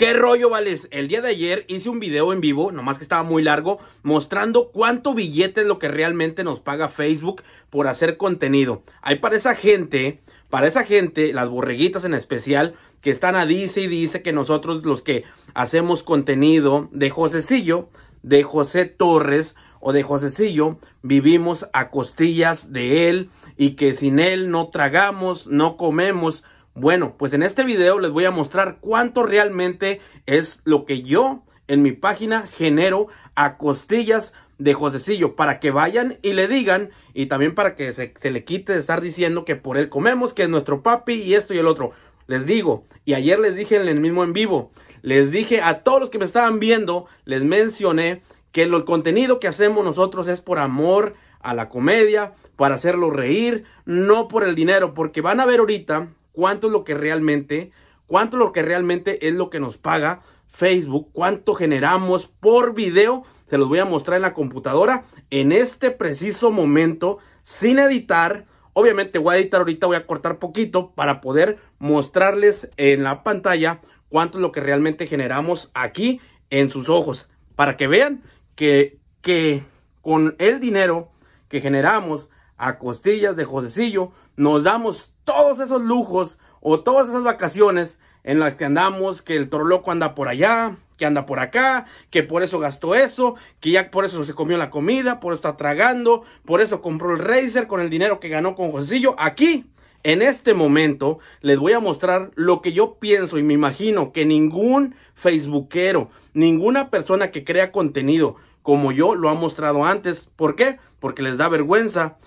¿Qué rollo, vales? El día de ayer hice un video en vivo, nomás que estaba muy largo, mostrando cuánto billete es lo que realmente nos paga Facebook por hacer contenido. Hay para esa gente, para esa gente, las borreguitas en especial, que están a dice y dice que nosotros los que hacemos contenido de Josecillo, de José Torres o de Josecillo, vivimos a costillas de él y que sin él no tragamos, no comemos, bueno, pues en este video les voy a mostrar cuánto realmente es lo que yo en mi página genero a costillas de Josecillo para que vayan y le digan y también para que se, le quite de estar diciendo que por él comemos, que es nuestro papi y esto y el otro. Les digo, y ayer les dije en el mismo en vivo, les dije a todos los que me estaban viendo, les mencioné que el contenido que hacemos nosotros es por amor a la comedia, para hacerlo reír, no por el dinero, porque van a ver ahorita cuánto es lo que realmente, cuánto lo que realmente es lo que nos paga Facebook, cuánto generamos por video. Se los voy a mostrar en la computadora en este preciso momento, sin editar. Obviamente voy a editar ahorita, voy a cortar poquito para poder mostrarles en la pantalla cuánto es lo que realmente generamos aquí en sus ojos. Para que vean que, que con el dinero que generamos a costillas de Josecillo, nos damos todos esos lujos o todas esas vacaciones en las que andamos, que el loco anda por allá, que anda por acá, que por eso gastó eso, que ya por eso se comió la comida, por eso está tragando, por eso compró el Razer con el dinero que ganó con Josecillo. Aquí, en este momento, les voy a mostrar lo que yo pienso y me imagino que ningún facebookero, ninguna persona que crea contenido como yo lo ha mostrado antes. ¿Por qué? Porque les da vergüenza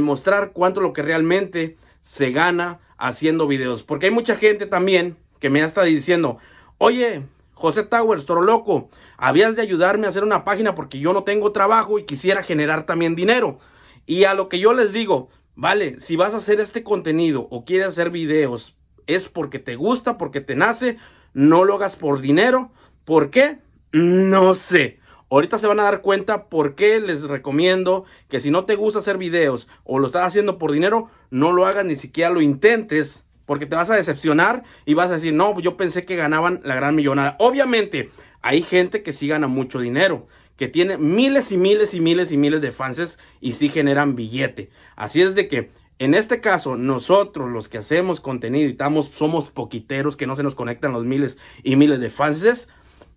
mostrar cuánto lo que realmente se gana haciendo videos. Porque hay mucha gente también que me está diciendo, oye, José Towers, Toro Loco, habías de ayudarme a hacer una página porque yo no tengo trabajo y quisiera generar también dinero. Y a lo que yo les digo, vale, si vas a hacer este contenido o quieres hacer videos, es porque te gusta, porque te nace, no lo hagas por dinero. ¿Por qué? No sé. Ahorita se van a dar cuenta por qué les recomiendo que si no te gusta hacer videos o lo estás haciendo por dinero, no lo hagas ni siquiera lo intentes. Porque te vas a decepcionar y vas a decir, no, yo pensé que ganaban la gran millonada. Obviamente, hay gente que sí gana mucho dinero, que tiene miles y miles y miles y miles de fans y sí generan billete. Así es de que en este caso, nosotros los que hacemos contenido y estamos, somos poquiteros que no se nos conectan los miles y miles de fans,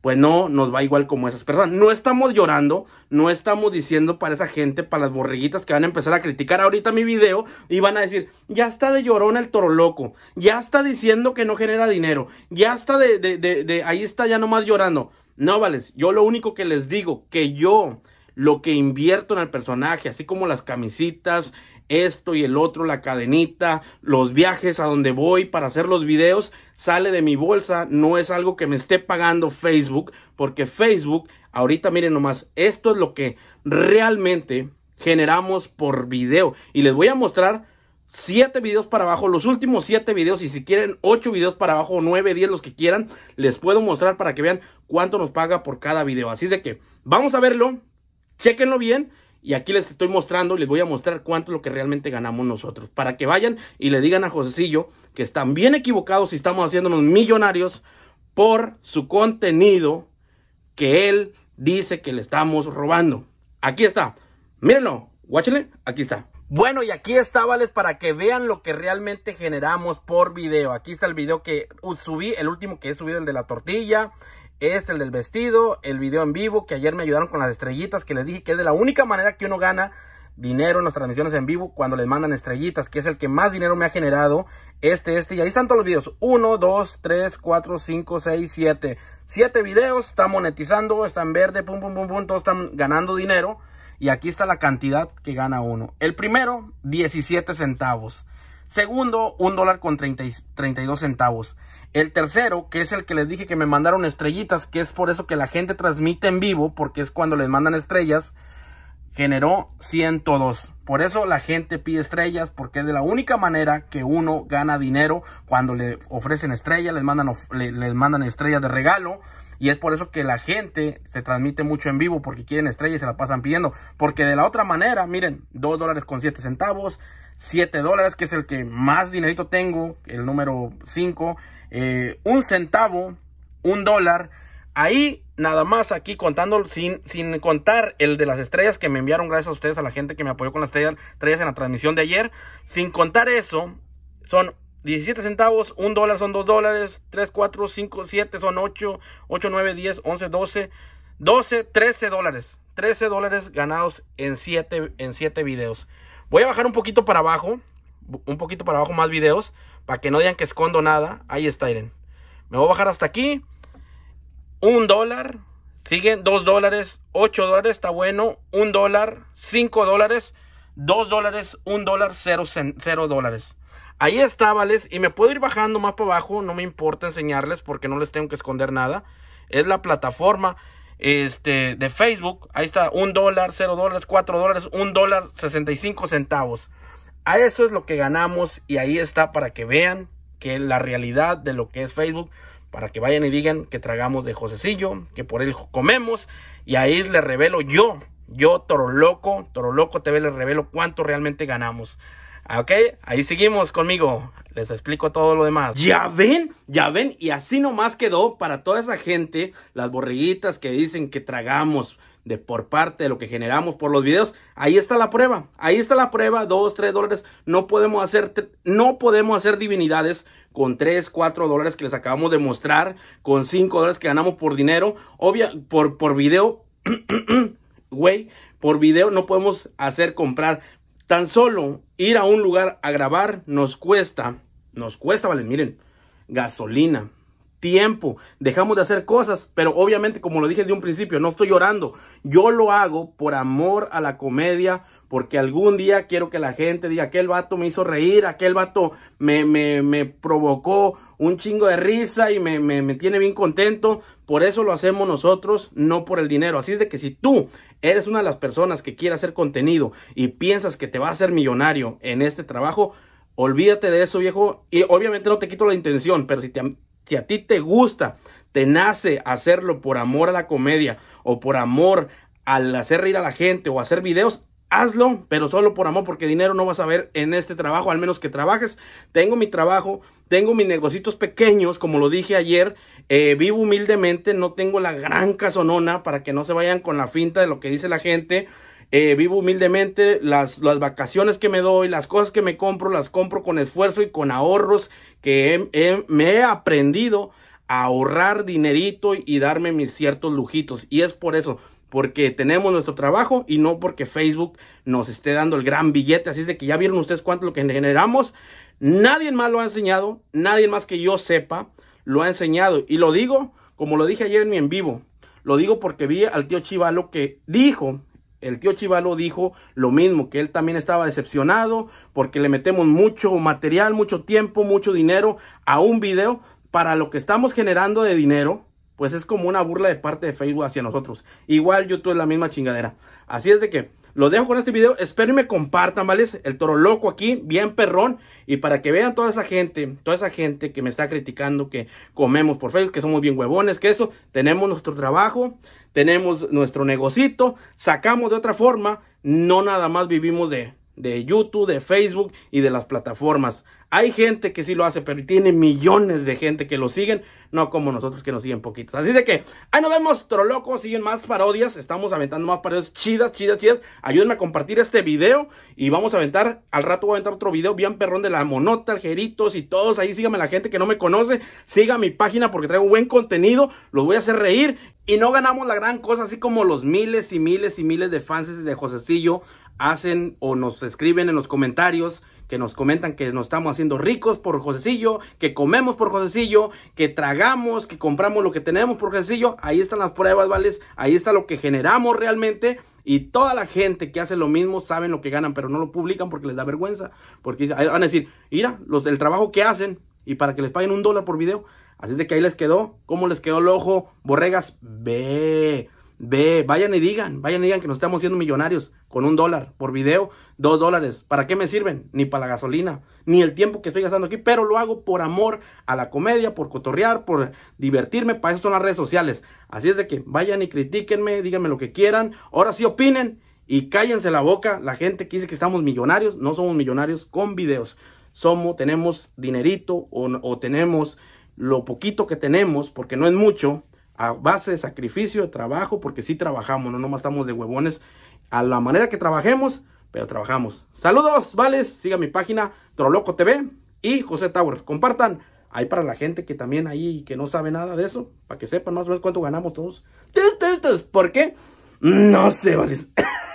pues no nos va igual como esas personas. No estamos llorando, no estamos diciendo para esa gente, para las borreguitas que van a empezar a criticar ahorita mi video y van a decir, ya está de llorón el toro loco, ya está diciendo que no genera dinero, ya está de, de, ahí está ya nomás llorando. No, vales, yo lo único que les digo, que yo lo que invierto en el personaje, así como las camisitas, esto y el otro, la cadenita, los viajes a donde voy para hacer los videos, sale de mi bolsa, no es algo que me esté pagando Facebook, porque Facebook, ahorita miren nomás, esto es lo que realmente generamos por video. Y les voy a mostrar siete videos para abajo, los últimos siete videos, y si quieren ocho videos para abajo, 9, 10, los que quieran, les puedo mostrar para que vean cuánto nos paga por cada video. Así de que vamos a verlo, chequenlo bien y aquí les estoy mostrando les voy a mostrar cuánto es lo que realmente ganamos nosotros. Para que vayan y le digan a Josecillo que están bien equivocados y estamos haciéndonos millonarios por su contenido que él dice que le estamos robando. Aquí está. Mírenlo. Guáchenle. Aquí está. Bueno, y aquí está, Vales, para que vean lo que realmente generamos por video. Aquí está el video que uh, subí, el último que he subido, el de la tortilla, este, el del vestido, el video en vivo, que ayer me ayudaron con las estrellitas, que les dije que es de la única manera que uno gana dinero en las transmisiones en vivo cuando les mandan estrellitas, que es el que más dinero me ha generado. Este, este, y ahí están todos los videos. 1, 2, 3, 4, 5, 6, 7. 7 videos, están monetizando, están verde, pum, pum, pum, pum, todos están ganando dinero. Y aquí está la cantidad que gana uno. El primero, 17 centavos. Segundo, 1 dólar con 32 centavos. El tercero, que es el que les dije que me mandaron estrellitas, que es por eso que la gente transmite en vivo, porque es cuando les mandan estrellas, generó 102. Por eso la gente pide estrellas, porque es de la única manera que uno gana dinero cuando le ofrecen estrellas, les mandan, les mandan estrellas de regalo. Y es por eso que la gente se transmite mucho en vivo, porque quieren estrellas y se la pasan pidiendo. Porque de la otra manera, miren, 2 dólares con 7 centavos, 7 dólares, que es el que más dinerito tengo, el número 5. Eh, un centavo, un dólar. Ahí nada más aquí contando, sin, contar el de las estrellas que me enviaron, gracias a ustedes, a la gente que me apoyó con las estrellas, en la transmisión de ayer. Sin contar eso, son 17 centavos, un dólar son 2 dólares, 3, 4, 5, 7 son 8, 8, 9, 10, 11, 12, 12, 13 dólares. 13 dólares ganados en 7, en 7 videos. Voy a bajar un poquito para abajo, un poquito para abajo más videos, para que no digan que escondo nada. Ahí está, Me voy a bajar hasta aquí. Un dólar. Siguen dos dólares. Ocho dólares. Está bueno. Un dólar. Cinco dólares. Dos dólares. Un dólar. Cero, cero dólares. Ahí está, ¿vales? Y me puedo ir bajando más para abajo. No me importa enseñarles porque no les tengo que esconder nada. Es la plataforma este, de Facebook. Ahí está, un dólar, cero dólares, cuatro dólares, un dólar, sesenta y cinco centavos eso es lo que ganamos y ahí está para que vean que la realidad de lo que es Facebook, para que vayan y digan que tragamos de Josecillo, que por él comemos y ahí les revelo yo, yo Toro Loco, Toro Loco TV les revelo cuánto realmente ganamos. ¿Ok? Ahí seguimos conmigo. Les explico todo lo demás. Ya ven, ya ven. Y así nomás quedó para toda esa gente, las borriguitas que dicen que tragamos de por parte de lo que generamos por los videos. Ahí está la prueba. Ahí está la prueba. Dos, tres dólares. No podemos hacer, no podemos hacer divinidades con tres, cuatro dólares que les acabamos de mostrar. Con cinco dólares que ganamos por dinero. Obvia, por, por video. Güey, por video no podemos hacer comprar. Tan solo ir a un lugar a grabar nos cuesta. Nos cuesta, vale, miren. Gasolina, tiempo, dejamos de hacer cosas, pero obviamente, como lo dije de un principio, no estoy llorando. Yo lo hago por amor a la comedia, porque algún día quiero que la gente diga, aquel vato me hizo reír, aquel vato me, me, me provocó un chingo de risa y me, me, me tiene bien contento. Por eso lo hacemos nosotros, no por el dinero. Así es de que si tú eres una de las personas que quiere hacer contenido y piensas que te va a hacer millonario en este trabajo, Olvídate de eso, viejo. Y obviamente no te quito la intención, pero si te, si a ti te gusta, te nace hacerlo por amor a la comedia o por amor al hacer reír a la gente o hacer videos, hazlo, pero solo por amor, porque dinero no vas a ver en este trabajo, al menos que trabajes. Tengo mi trabajo, tengo mis negocios pequeños, como lo dije ayer, eh, vivo humildemente, no tengo la gran casonona para que no se vayan con la finta de lo que dice la gente. Eh, vivo humildemente, las, las vacaciones que me doy, las cosas que me compro, las compro con esfuerzo y con ahorros que me he aprendido a ahorrar dinerito y, darme mis ciertos lujitos. Y es por eso, porque tenemos nuestro trabajo y no porque Facebook nos esté dando el gran billete. Así es de que ya vieron ustedes cuánto lo que generamos. Nadie más lo ha enseñado, nadie más que yo sepa lo ha enseñado. Y lo digo, como lo dije ayer en mi en vivo, lo digo porque vi al tío Chivalo que dijo el tío Chivalo dijo lo mismo, que él también estaba decepcionado porque le metemos mucho material, mucho tiempo, mucho dinero a un video para lo que estamos generando de dinero, pues es como una burla de parte de Facebook hacia nosotros. Igual YouTube es la misma chingadera. Así es de que lo dejo con este video. Espero y me compartan, ¿vale? El toro loco aquí, bien perrón. Y para que vean toda esa gente, toda esa gente que me está criticando, que comemos por Facebook, que somos bien huevones, que eso. Tenemos nuestro trabajo, tenemos nuestro negocito, sacamos de otra forma. No nada más vivimos de, de YouTube, de Facebook y de las plataformas. Hay gente que sí lo hace, pero tiene millones de gente que lo siguen, no como nosotros que nos siguen poquitos. Así de que, ahí nos vemos, Troloco, siguen más parodias, estamos aventando más parodias chidas, chidas, chidas. Ayúdenme a compartir este video y vamos a aventar, al rato voy a aventar otro video bien perrón de la monota, Aljeritos y todos. Ahí síganme la gente que no me conoce, siga mi página porque traigo buen contenido, los voy a hacer reír y no ganamos la gran cosa, así como los miles y miles y miles de fans de Josecillo hacen o nos escriben en los comentarios que nos comentan que nos estamos haciendo ricos por Josecillo, que comemos por Josecillo, que tragamos, que compramos lo que tenemos por Josecillo. Ahí están las pruebas, ¿vale? Ahí está lo que generamos realmente. Y toda la gente que hace lo mismo saben lo que ganan, pero no lo publican porque les da vergüenza. Porque van a decir, mira, los, el trabajo que hacen y para que les paguen un dólar por video. Así es de que ahí les quedó. ¿Cómo les quedó el ojo? Borregas, ve, ve, vayan y digan, vayan y digan que nos estamos siendo millonarios con un dólar por video, dos dólares. ¿Para qué me sirven? Ni para la gasolina, ni el tiempo que estoy gastando aquí, pero lo hago por amor a la comedia, por cotorrear, por divertirme. Para eso son las redes sociales. Así es de que vayan y critíquenme, díganme lo que quieran. Ahora sí opinen y cállense la boca. La gente que dice que estamos millonarios, no somos millonarios con videos. Somos, tenemos dinerito o tenemos lo poquito que tenemos, porque no es mucho, a base de sacrificio, de trabajo, porque sí trabajamos, no nomás estamos de huevones a la manera que trabajemos, pero trabajamos. Saludos, vales, siga mi página Troloco TV y José Tower. Compartan ahí para la gente que también ahí que no sabe nada de eso, para que sepan más o menos cuánto ganamos todos. ¿Por qué? No sé, vales.